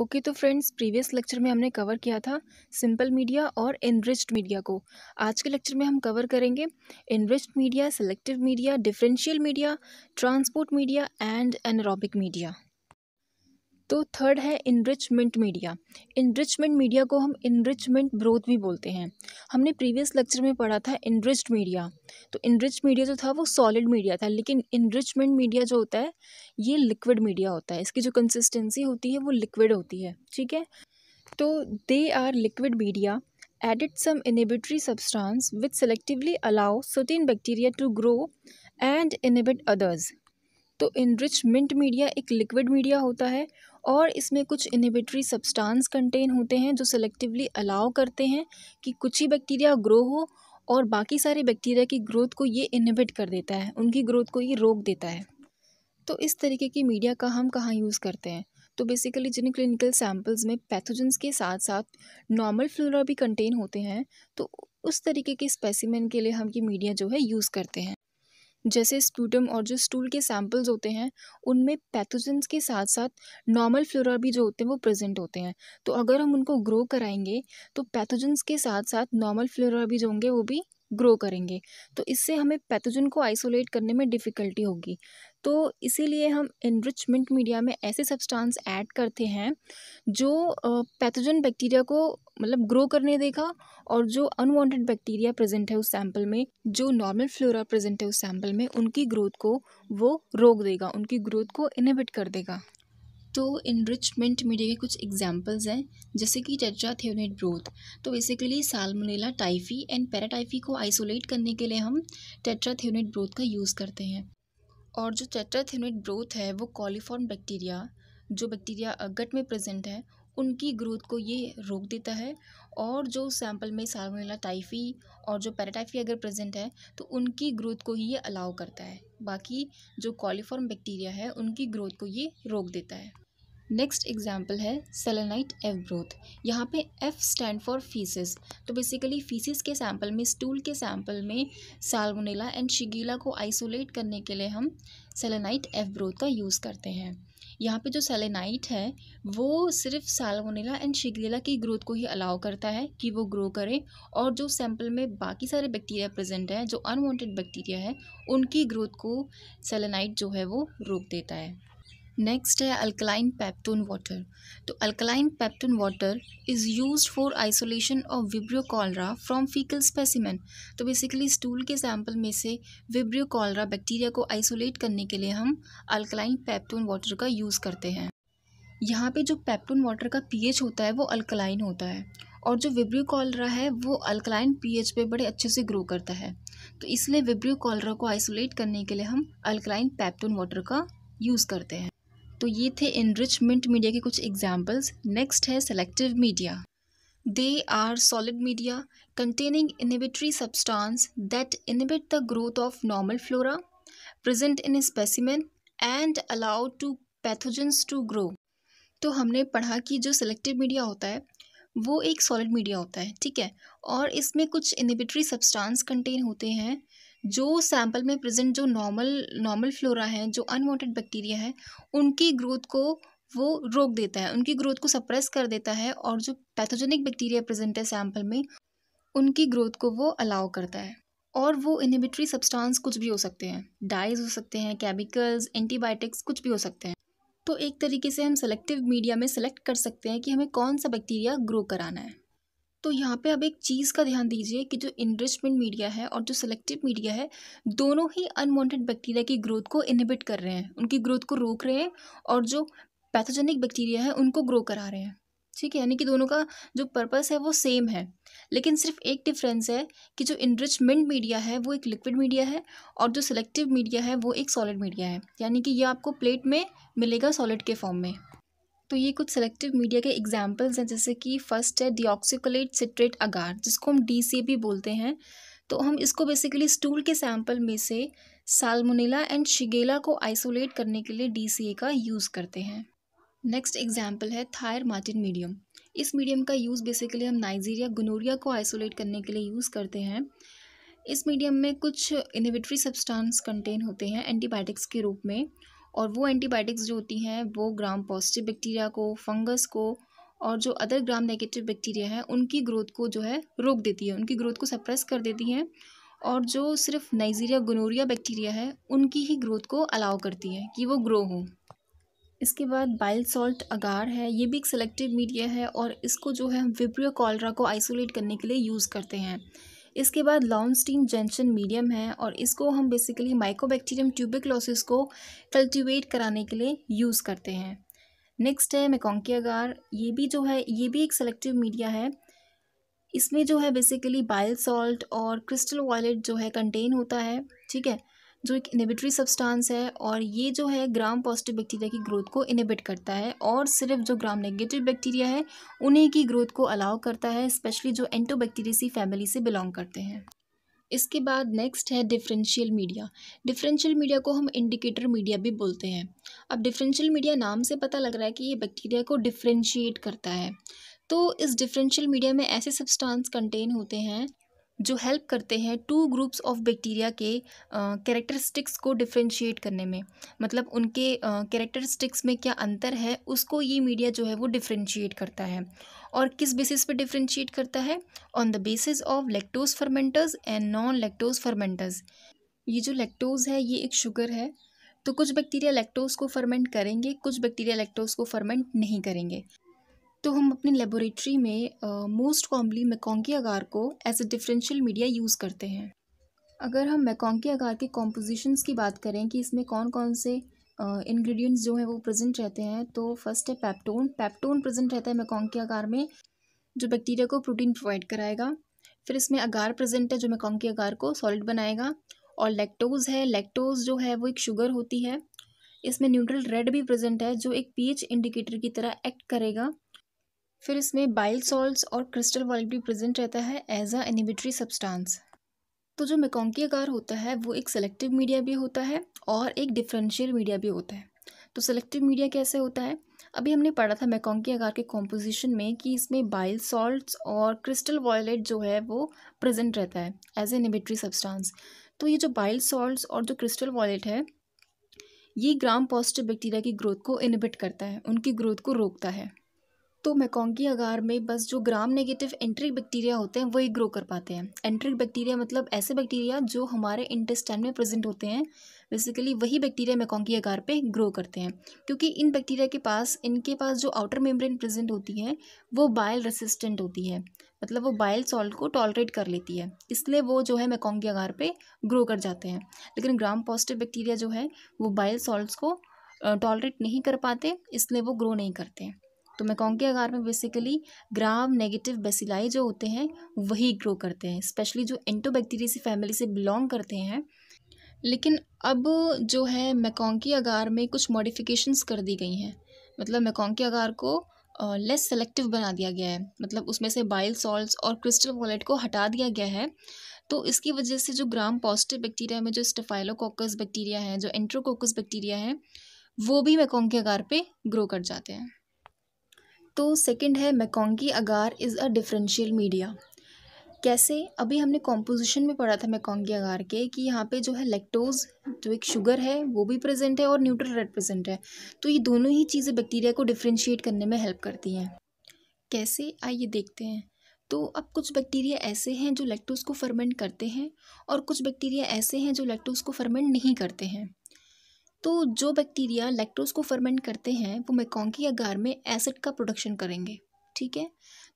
okay okay, तो friends previous lecture में हमने कवर किया था सिंपल मीडिया और इनरिच्ड मीडिया को आज के लेक्चर में हम कवर करेंगे enriched media selective media differential media transport media and anaerobic media तो थर्ड है इनरिचमेंट मीडिया इनरिचमेंट मीडिया को हम इनरिचमेंट ग्रोथ भी बोलते हैं हमने प्रीवियस लेक्चर में पढ़ा था इनरिच्ड मीडिया तो इनरिच मीडिया जो था वो सॉलिड मीडिया था लेकिन इनरिचमेंट मीडिया जो होता है ये लिक्विड मीडिया होता है इसकी जो कंसिस्टेंसी होती है वो लिक्विड होती है ठीक है तो they are liquid media added some inhibitory substance which selectively allow certain bacteria to grow and inhibit others तो इनरिचमेंट मीडिया एक लिक्विड मीडिया होता है और इसमें कुछ इनिबिटरी सब्सटेंस कंटेन होते हैं जो सेलेक्टिवली अलाउ करते हैं कि कुछ ही बैक्टीरिया ग्रो हो और बाकी सारे बैक्टीरिया की ग्रोथ को ये इनिबिट कर देता है उनकी ग्रोथ को ये रोक देता है तो इस तरीके की मीडिया का हम कहाँ यूज़ करते हैं तो बेसिकली जिन क्लिनिकल सैम्पल्स में पैथोजेंस के साथ साथ नॉर्मल फ्लोरा भी कंटेन होते हैं तो उस तरीके के स्पेसिमेन के लिए हम ये मीडिया जो है यूज़ करते हैं जैसे स्पूटम और जो स्टूल के सैम्पल्स होते हैं उनमें पैथोजेंस के साथ साथ नॉर्मल फ्लोरा भी जो होते हैं वो प्रेजेंट होते हैं तो अगर हम उनको ग्रो कराएंगे तो पैथोजेंस के साथ साथ नॉर्मल फ्लोरा भी जो होंगे वो भी ग्रो करेंगे तो इससे हमें पैथोजन को आइसोलेट करने में डिफ़िकल्टी होगी तो इसीलिए हम इनरिचमेंट मीडिया में ऐसे सब्सटेंस ऐड करते हैं जो पैथोजन बैक्टीरिया को मतलब ग्रो करने देगा और जो अनवांटेड बैक्टीरिया प्रेजेंट है उस सैंपल में जो नॉर्मल फ्लोरा प्रेजेंट है उस सैंपल में उनकी ग्रोथ को वो रोक देगा उनकी ग्रोथ को इनहिबिट कर देगा तो इनरिचमेंट मीडिया के कुछ एग्जाम्पल्स हैं जैसे कि टेट्राथेनेट ब्रोथ तो basically Salmonella typhi and paratyphi को आइसोलेट करने के लिए हम टेट्राथेनेट ब्रोथ का यूज़ करते हैं और जो टेट्राथेनेट ब्रोथ है वो कॉलीफॉर्म बैक्टीरिया जो बैक्टीरिया गट में प्रेजेंट है उनकी ग्रोथ को ये रोक देता है और जो सैंपल में सालमोनेला टाइफी और जो पैराटाइफी अगर प्रेजेंट है तो उनकी ग्रोथ को ही ये अलाउ करता है बाकी जो कॉलीफॉर्म बैक्टीरिया है उनकी ग्रोथ को ये रोक देता है नेक्स्ट एग्जाम्पल है सेलेनाइट एफ ग्रोथ यहाँ पे एफ स्टैंड फॉर फीसिस तो बेसिकली फीसिस के सैम्पल में स्टूल के सैम्पल में सालमोनेला एंड शिगीला को आइसोलेट करने के लिए हम सेलेनाइट एफ ग्रोथ का यूज़ करते हैं यहाँ पे जो सेलेनाइट है वो सिर्फ सालमोनेला एंड शिगीला की ग्रोथ को ही अलाउ करता है कि वो ग्रो करें और जो सैंपल में बाकी सारे बैक्टीरिया प्रेजेंट हैं जो अनवांटेड बैक्टीरिया है उनकी ग्रोथ को सेलेनाइट जो है वो रोक देता है नेक्स्ट है अल्कलाइन पैप्टून वाटर तो alkaline peptone water is use for isolation of Vibrio cholera from faecal specimen तो बेसिकली स्टूल के सैम्पल में से विब्रियो कॉलरा बैक्टीरिया को आइसोलेट करने के लिए हम अल्कलाइन पैप्टून वाटर का यूज़ करते हैं यहाँ पे जो पैप्टून वाटर का पी होता है वो अल्कलाइन होता है और जो विब्रियो कॉलरा है वो अल्कलाइन पी पे बड़े अच्छे से ग्रो करता है तो इसलिए विब्रियो कॉलरा को आइसोलेट करने के लिए हम अल्कलाइन पैप्टून वाटर का यूज़ करते हैं तो ये थे इनरिचमेंट मीडिया के कुछ एग्जाम्पल्स नेक्स्ट है selective media they are solid media containing inhibitory substance that inhibit the growth of normal flora present in specimen and allowed to pathogens to grow तो हमने पढ़ा कि जो सेलेक्टिव मीडिया होता है वो एक सॉलिड मीडिया होता है ठीक है और इसमें कुछ इनिबिटरी सब्सटांस कंटेन होते हैं जो सैंपल में प्रेजेंट जो नॉर्मल नॉर्मल फ्लोरा है जो अनवांटेड बैक्टीरिया है उनकी ग्रोथ को वो रोक देता है उनकी ग्रोथ को सप्रेस कर देता है और जो पैथोजेनिक बैक्टीरिया प्रेजेंट है सैंपल में उनकी ग्रोथ को वो अलाउ करता है और वो इनिबिटरी सब्सटेंस कुछ भी हो सकते हैं डाइज हो सकते हैं केमिकल्स एंटीबायोटिक्स कुछ भी हो सकते हैं तो एक तरीके से हम सेलेक्टिव मीडिया में सेलेक्ट कर सकते हैं कि हमें कौन सा बैक्टीरिया ग्रो कराना है तो यहाँ पे आप एक चीज़ का ध्यान दीजिए कि जो इन्वेस्टमेंट मीडिया है और जो सेलेक्टिव मीडिया है दोनों ही अनवांटेड बैक्टीरिया की ग्रोथ को इनहिबिट कर रहे हैं उनकी ग्रोथ को रोक रहे हैं और जो पैथोजेनिक बैक्टीरिया है उनको ग्रो करा रहे हैं ठीक है यानी कि दोनों का जो पर्पस है वो सेम है लेकिन सिर्फ एक डिफरेंस है कि जो इनरिचमेंट मीडिया है वो एक लिक्विड मीडिया है और जो सेलेक्टिव मीडिया है वो एक सॉलिड मीडिया है यानी कि ये आपको प्लेट में मिलेगा सॉलिड के फॉर्म में तो ये कुछ सेलेक्टिव मीडिया के एग्जाम्पल्स हैं जैसे कि फर्स्ट है डिऑक्सिकोलेट सिट्रेट अगार जिसको हम डी भी बोलते हैं तो हम इसको बेसिकली स्टूल के सैम्पल में से सालमोनेला एंड शिगेला को आइसोलेट करने के लिए डी का यूज़ करते हैं नेक्स्ट एग्जाम्पल है थायर मार्टिन मीडियम इस मीडियम का यूज़ बेसिकली हम नाइजीरिया गनोरिया को आइसोलेट करने के लिए यूज़ करते हैं इस मीडियम में कुछ इनिविटरी सब्सटेंस कंटेन होते हैं एंटीबायोटिक्स के रूप में और वो एंटीबायोटिक्स जो होती हैं वो ग्राम पॉजिटिव बैक्टीरिया को फंगस को और जो अदर ग्राम नेगेटिव बैक्टीरिया है उनकी ग्रोथ को जो है रोक देती है उनकी ग्रोथ को सप्रेस कर देती हैं और जो सिर्फ नाइजीरिया गनोरिया बैक्टीरिया है उनकी ही ग्रोथ को अलाउ करती है कि वो ग्रो हो इसके बाद बाइल सॉल्ट अगार है ये भी एक सेलेक्टिव मीडिया है और इसको जो है हम विप्रियो कॉलरा को आइसोलेट करने के लिए यूज़ करते हैं इसके बाद लॉन्स्टीन जेंशन मीडियम है और इसको हम बेसिकली माइकोबैक्टीरियम ट्यूबिक्लोसिस को कल्टिवेट कराने के लिए यूज़ करते हैं नेक्स्ट है मेकोंकियागार ये भी जो है ये भी एक सेलेक्टिव मीडिया है इसमें जो है बेसिकली बाइल सॉल्ट और क्रिस्टल वॉलेट जो है कंटेन होता है ठीक है जो एक इनिबिटरी सब्सटेंस है और ये जो है ग्राम पॉजिटिव बैक्टीरिया की ग्रोथ को इनिबिट करता है और सिर्फ जो ग्राम नेगेटिव बैक्टीरिया है उन्हीं की ग्रोथ को अलाउ करता है स्पेशली जो एंटोबैक्टीरियसी फैमिली से बिलोंग करते हैं इसके बाद नेक्स्ट है डिफरेंशियल मीडिया डिफरेंशियल मीडिया को हम इंडिकेटर मीडिया भी बोलते हैं अब डिफरेंशियल मीडिया नाम से पता लग रहा है कि ये बैक्टीरिया को डिफ्रेंशिएट करता है तो इस डिफरेंशियल मीडिया में ऐसे सब्सटेंस कंटेन होते हैं जो हेल्प करते हैं टू ग्रुप्स ऑफ बैक्टीरिया के कैरेक्टरिस्टिक्स को डिफ्रेंशिएट करने में मतलब उनके कैरेक्टरिस्टिक्स में क्या अंतर है उसको ये मीडिया जो है वो डिफ्रेंशिएट करता है और किस बेसिस पे डिफ्रेंशिएट करता है on the basis of lactose fermenters and non lactose fermenters ये जो लैक्टोज है ये एक शुगर है तो कुछ बैक्टीरिया लैक्टोज को फर्मेंट करेंगे कुछ बैक्टीरिया लैक्टोज को फर्मेंट नहीं करेंगे तो हम अपनी लेबोरेटरी में मोस्ट कॉमनली मैकोंकी अगार को as a differential media use करते हैं अगर हम मैकोंकी अगार के कॉम्पोजिशंस की बात करें कि इसमें कौन कौन से इंग्रेडिएंट्स uh, जो हैं वो प्रेजेंट रहते हैं तो फर्स्ट है पैप्टोन पैप्टोन प्रेजेंट रहता है मैकोंकी अगार में जो बैक्टीरिया को प्रोटीन प्रोवाइड कराएगा फिर इसमें अगार प्रेजेंट है जो मैकोंकी अगार को सॉलिड बनाएगा और लैक्टोज है लैक्टोज जो है वो एक शुगर होती है इसमें न्यूट्रल रेड भी प्रेजेंट है जो एक पीएच इंडिकेटर की तरह एक्ट करेगा फिर इसमें बाइल सॉल्ट और क्रिस्टल वॉल्ट भी प्रेजेंट रहता है एज अ एनिबिट्री सब्सटेंस तो जो मेकोंकी आकार होता है वो एक सेलेक्टिव मीडिया भी होता है और एक डिफरेंशियल मीडिया भी होता है तो सेलेक्टिव मीडिया कैसे होता है अभी हमने पढ़ा था मैकोंकी आकार के कॉम्पोजिशन में कि इसमें बाइल सॉल्ट्स और क्रिस्टल वॉयलेट जो है वो प्रेजेंट रहता है एज ए निबिट्री सब्सटांस तो ये जो बाइल सॉल्ट्स और जो क्रिस्टल वॉयलेट है ये ग्राम पॉजिटिव बैक्टीरिया की ग्रोथ को इनिबिट करता है उनकी ग्रोथ को रोकता है तो मैकोंगी अगार में बस जो ग्राम नेगेटिव एंट्रिक बैक्टीरिया होते हैं वही ग्रो कर पाते हैं एंट्रिक बैक्टीरिया मतलब ऐसे बैक्टीरिया जो हमारे इंटेस्टाइन में प्रेजेंट होते हैं बेसिकली वही बैक्टीरिया मैकोंगी अगार पे ग्रो करते हैं क्योंकि इन बैक्टीरिया के पास इनके पास जो आउटर मेम्ब्रेन प्रेजेंट होती है वो बाइल रेसिस्टेंट होती है मतलब वो बाइल सॉल्ट को टॉलरेट कर लेती है इसलिए वो जो है मैकोंगी अगार पर ग्रो कर जाते हैं लेकिन ग्राम पॉजिटिव बैक्टीरिया जो है वो बाइल सॉल्ट को टॉलरेट नहीं कर पाते इसलिए वो ग्रो नहीं करते तो मैकोंके आगार में बेसिकली ग्राम नेगेटिव बेसिलाई जो होते हैं वही ग्रो करते हैं स्पेशली जो एंटोबैक्टीरियसी फैमिली से बिलोंग करते हैं लेकिन अब जो है मैकोंकी आगार में कुछ मॉडिफिकेशंस कर दी गई हैं मतलब के अगार को लेस सेलेक्टिव बना दिया गया है मतलब उसमें से बाइल सॉल्ट और क्रिस्टल वॉलेट को हटा दिया गया है तो इसकी वजह से जो ग्राम पॉजिटिव बैक्टीरिया में जो स्टेफाइलोकोकस बैक्टीरिया है जो एंट्रोकोकस बैक्टीरिया है वो भी मैकोंग के आगार पे ग्रो कर जाते हैं तो सेकंड है MacConkey agar is a differential media कैसे अभी हमने कॉम्पोजिशन में पढ़ा था मैकोंगी अगार के कि यहाँ पे जो है लेक्टोज जो एक शुगर है वो भी प्रेजेंट है और न्यूट्रल रेड प्रेजेंट है तो ये दोनों ही चीज़ें बैक्टीरिया को डिफ्रेंशिएट करने में हेल्प करती हैं कैसे आइए देखते हैं तो अब कुछ बैक्टीरिया ऐसे हैं जो लेक्टोज को फर्मेंट करते हैं और कुछ बैक्टीरिया ऐसे हैं जो लेक्टोज को फर्मेंट नहीं करते हैं तो जो बैक्टीरिया लैक्टोज को फर्मेंट करते हैं वो मैकोंकी अगार में एसिड का प्रोडक्शन करेंगे ठीक है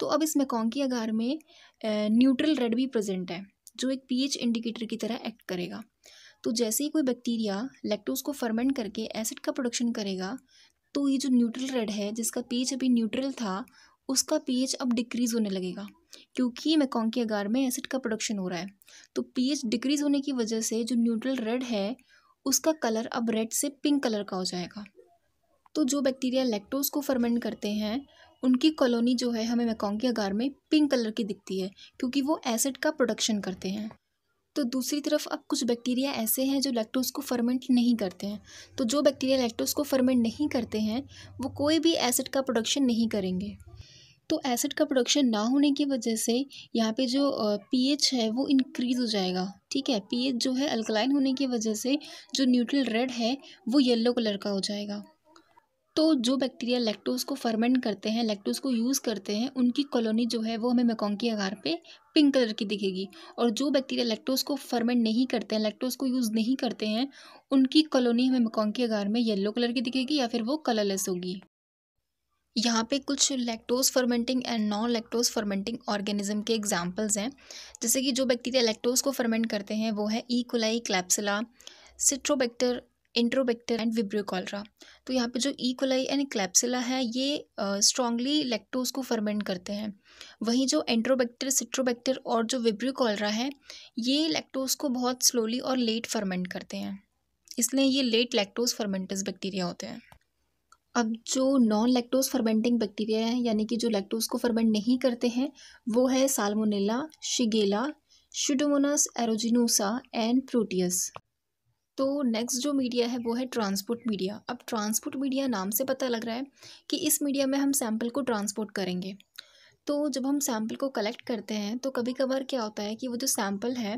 तो अब इस मैकोंकी अगार में न्यूट्रल रेड भी प्रेजेंट है जो एक पीएच इंडिकेटर की तरह एक्ट करेगा तो जैसे ही कोई बैक्टीरिया लैक्टोज को फर्मेंट करके एसिड का प्रोडक्शन करेगा तो ये जो न्यूट्रल रेड है जिसका पीएच अभी न्यूट्रल था उसका पीएच अब डिक्रीज होने लगेगा क्योंकि मैकोंकी अगार में एसिड का प्रोडक्शन हो रहा है तो पीएच डिक्रीज होने की वजह से जो न्यूट्रल रेड है उसका कलर अब रेड से पिंक कलर का हो जाएगा तो जो बैक्टीरिया लैक्टोज को फर्मेंट करते हैं उनकी कॉलोनी जो है हमें मैकोंग के अगार में पिंक कलर की दिखती है क्योंकि वो एसिड का प्रोडक्शन करते हैं तो दूसरी तरफ अब कुछ बैक्टीरिया ऐसे हैं जो लैक्टोज को फर्मेंट नहीं करते हैं तो जो बैक्टीरिया लैक्टोज को फर्मेंट नहीं करते हैं वो कोई भी एसिड का प्रोडक्शन नहीं करेंगे तो एसिड का प्रोडक्शन ना होने की वजह से यहाँ पे जो पीएच है वो इंक्रीज़ हो जाएगा ठीक है पीएच जो है अल्कलाइन होने की वजह से जो न्यूट्रल रेड है वो येलो कलर का हो जाएगा तो जो बैक्टीरिया लैक्टोज को फर्मेंट करते हैं लैक्टोज को यूज़ करते हैं उनकी कॉलोनी जो है वो हमें मेकोंग की पे पिंक कलर की दिखेगी और जो बैक्टीरिया लैक्टोज को फर्मेंट नहीं करते हैं लैक्टोज को यूज़ नहीं करते हैं उनकी कॉलोनी हमें मेकोंग की में येलो कलर की दिखेगी या फिर वो कलरलेस होगी यहाँ पे कुछ lactose fermenting and non lactose fermenting organism के एग्जांपल्स हैं जैसे कि जो बैक्टीरिया लैक्टोज को फर्मेंट करते हैं वो है ई कोलाई क्लैप्सिला सिट्रोबैक्टर इंट्रोबैक्टर एंड विब्रोकॉलरा तो यहाँ पे जो ई कोलाई एंड क्लैप्सिला है ये स्ट्रांगली uh, लेक्टोज को फर्मेंट करते हैं वहीं जो एंट्रोबैक्टर सिट्रोबैक्टर और जो विब्रियो है ये लेक्टोज को बहुत स्लोली और लेट फर्मेंट करते हैं इसलिए ये लेट लैक्टोज फर्मेंटस बैक्टीरिया होते हैं अब जो नॉन लैक्टोज फर्मेंटिंग बैक्टीरिया है यानी कि जो लैक्टोज को फर्मेंट नहीं करते हैं वो है Salmonella Shigella Pseudomonas aeruginosa and Proteus तो नेक्स्ट जो मीडिया है वो है ट्रांसपोर्ट मीडिया अब ट्रांसपोर्ट मीडिया नाम से पता लग रहा है कि इस मीडिया में हम सैम्पल को ट्रांसपोर्ट करेंगे तो जब हम सैम्पल को कलेक्ट करते हैं तो कभी कभार क्या होता है कि वो जो सैम्पल है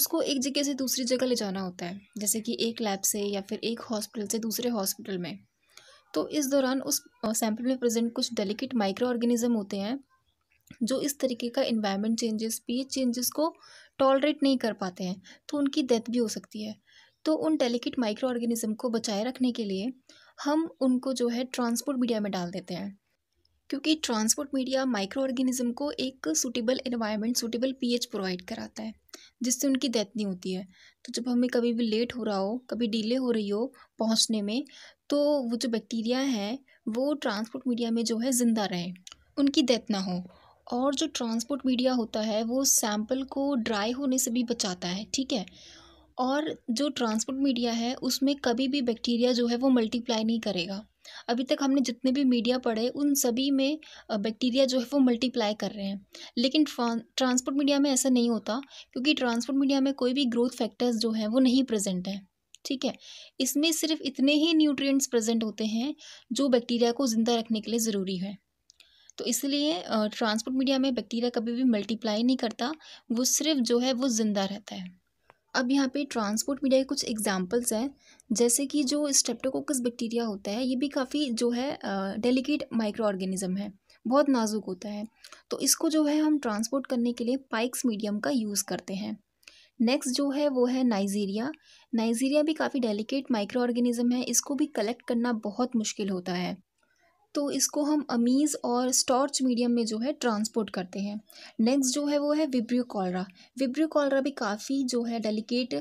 उसको एक जगह से दूसरी जगह ले जाना होता है जैसे कि एक लैब से या फिर एक हॉस्पिटल से दूसरे हॉस्पिटल में तो इस दौरान उस सैंपल में प्रेजेंट कुछ डेलिकेट माइक्रो ऑर्गेनिज्म होते हैं जो इस तरीके का इन्वायरमेंट चेंजेस पीएच चेंजेस को टॉलरेट नहीं कर पाते हैं तो उनकी डेथ भी हो सकती है तो उन डेलिकेट माइक्रो ऑर्गेनिज्म को बचाए रखने के लिए हम उनको जो है ट्रांसपोर्ट मीडिया में डाल देते हैं क्योंकि ट्रांसपोर्ट मीडिया माइक्रो ऑर्गेनिज्म को एक suitable environment suitable pH provide कराता है जिससे उनकी डेथ नहीं होती है तो जब हमें कभी भी लेट हो रहा हो कभी डिले हो रही हो पहुंचने में तो वो जो बैक्टीरिया है वो ट्रांसपोर्ट मीडिया में जो है ज़िंदा रहे उनकी डेथ ना हो और जो ट्रांसपोर्ट मीडिया होता है वो सैम्पल को ड्राई होने से भी बचाता है ठीक है और जो ट्रांसपोर्ट मीडिया है उसमें कभी भी बैक्टीरिया जो है वो मल्टीप्लाई नहीं करेगा अभी तक हमने जितने भी मीडिया पढ़े उन सभी में बैक्टीरिया जो है वो मल्टीप्लाई कर रहे हैं लेकिन ट्रांसपोर्ट मीडिया में ऐसा नहीं होता क्योंकि ट्रांसपोर्ट मीडिया में कोई भी ग्रोथ फैक्टर्स जो हैं वो नहीं प्रेजेंट हैं ठीक है इसमें सिर्फ इतने ही न्यूट्रिएंट्स प्रेजेंट होते हैं जो बैक्टीरिया को ज़िंदा रखने के लिए ज़रूरी है तो इसलिए ट्रांसपोर्ट मीडिया में बैक्टीरिया कभी भी मल्टीप्लाई नहीं करता वो सिर्फ जो है वो ज़िंदा रहता है अब यहाँ पे ट्रांसपोर्ट मीडिया के कुछ एग्जांपल्स हैं जैसे कि जो स्टेप्टोकोकस बैक्टीरिया होता है ये भी काफ़ी जो है डेलिकेट माइक्रो ऑर्गेनिज्म है बहुत नाजुक होता है तो इसको जो है हम ट्रांसपोर्ट करने के लिए पाइक्स मीडियम का यूज़ करते हैं नेक्स्ट जो है वो है नाइजीरिया नाइजीरिया भी काफ़ी डेलिकेट माइक्रो ऑर्गेनिज़म है इसको भी कलेक्ट करना बहुत मुश्किल होता है तो इसको हम अमीज़ और स्टॉर्च मीडियम में जो है ट्रांसपोर्ट करते हैं नेक्स्ट जो है वो है विब्रियो कॉलरा विब्रियो कॉलरा भी काफ़ी जो है डेलिकेट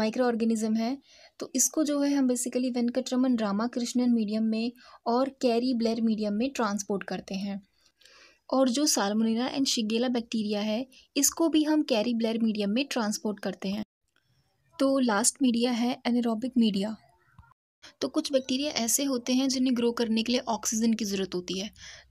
माइक्रो ऑर्गेनिज़म है तो इसको जो है हम बेसिकली वेंकटरमन कृष्णन मीडियम में और कैरी ब्लर मीडियम में ट्रांसपोर्ट करते हैं और जो सालमोनेला एंड शिगेला बैक्टीरिया है इसको भी हम कैरी ब्लर मीडियम में ट्रांसपोर्ट करते हैं तो लास्ट मीडिया है एनरोबिक मीडिया तो कुछ बैक्टीरिया ऐसे होते हैं जिन्हें ग्रो करने के लिए ऑक्सीजन की ज़रूरत होती है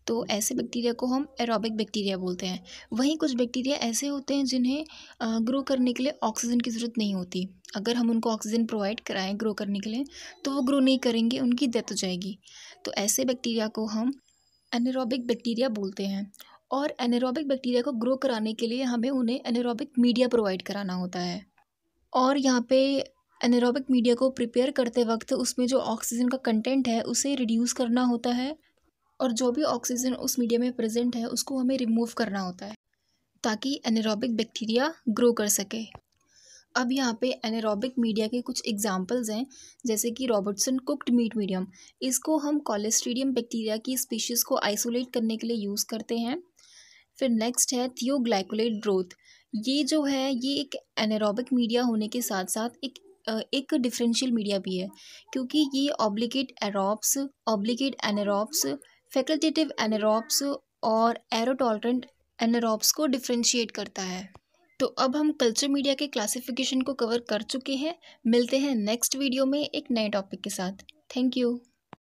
तो ऐसे बैक्टीरिया को हम एरोबिक बैक्टीरिया बोलते हैं वहीं कुछ बैक्टीरिया ऐसे होते हैं जिन्हें ग्रो करने के लिए ऑक्सीजन की ज़रूरत नहीं होती अगर हम उनको ऑक्सीजन प्रोवाइड कराएं ग्रो करने के लिए तो वो ग्रो नहीं करेंगे उनकी डेथ हो जाएगी तो ऐसे बैक्टीरिया को हम एनेरोबिक बैक्टीरिया बोलते हैं और एनेरोबिक बैक्टीरिया को ग्रो कराने के लिए हमें उन्हें एनेरोबिक मीडिया प्रोवाइड कराना होता है और यहाँ पे एनेरोबिक मीडिया को प्रिपेयर करते वक्त उसमें जो ऑक्सीजन का कंटेंट है उसे रिड्यूस करना होता है और जो भी ऑक्सीजन उस मीडिया में प्रेजेंट है उसको हमें रिमूव करना होता है ताकि एनेरोबिक बैक्टीरिया ग्रो कर सके अब यहाँ पे एनारोबिक मीडिया के कुछ एग्जांपल्स हैं जैसे कि रॉबर्टसन कुक्ड मीट मीडियम इसको हम कोलेस्ट्रीडियम बैक्टीरिया की स्पीशीज़ को आइसोलेट करने के लिए यूज़ करते हैं फिर नेक्स्ट है थियोग्लाइकोलेट ग्रोथ ये जो है ये एक एनारोबिक मीडिया होने के साथ साथ एक एक डिफरेंशियल मीडिया भी है क्योंकि ये obligate aerobes obligate anaerobes facultative anaerobes और एरोटॉलरेंट एनारोब्स को डिफ्रेंशिएट करता है तो अब हम कल्चर मीडिया के क्लासिफिकेशन को कवर कर चुके हैं मिलते हैं नेक्स्ट वीडियो में एक नए टॉपिक के साथ थैंक यू